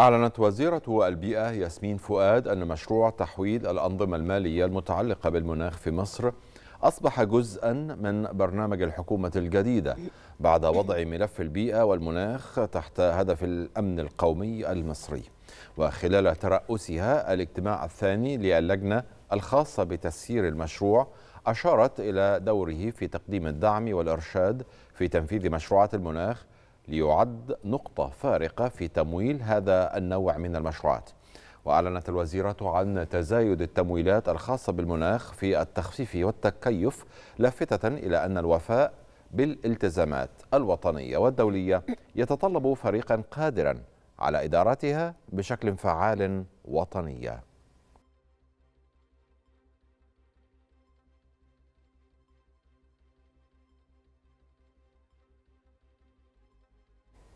أعلنت وزيرة البيئة ياسمين فؤاد أن مشروع تحويل الأنظمة المالية المتعلقة بالمناخ في مصر أصبح جزءا من برنامج الحكومة الجديدة بعد وضع ملف البيئة والمناخ تحت هدف الأمن القومي المصري وخلال ترأسها الاجتماع الثاني للجنة الخاصة بتسيير المشروع أشارت إلى دوره في تقديم الدعم والإرشاد في تنفيذ مشروعات المناخ ليعد نقطة فارقة في تمويل هذا النوع من المشروعات وأعلنت الوزيرة عن تزايد التمويلات الخاصة بالمناخ في التخفيف والتكيف لافتة إلى أن الوفاء بالالتزامات الوطنية والدولية يتطلب فريقا قادرا على إدارتها بشكل فعال وطنيا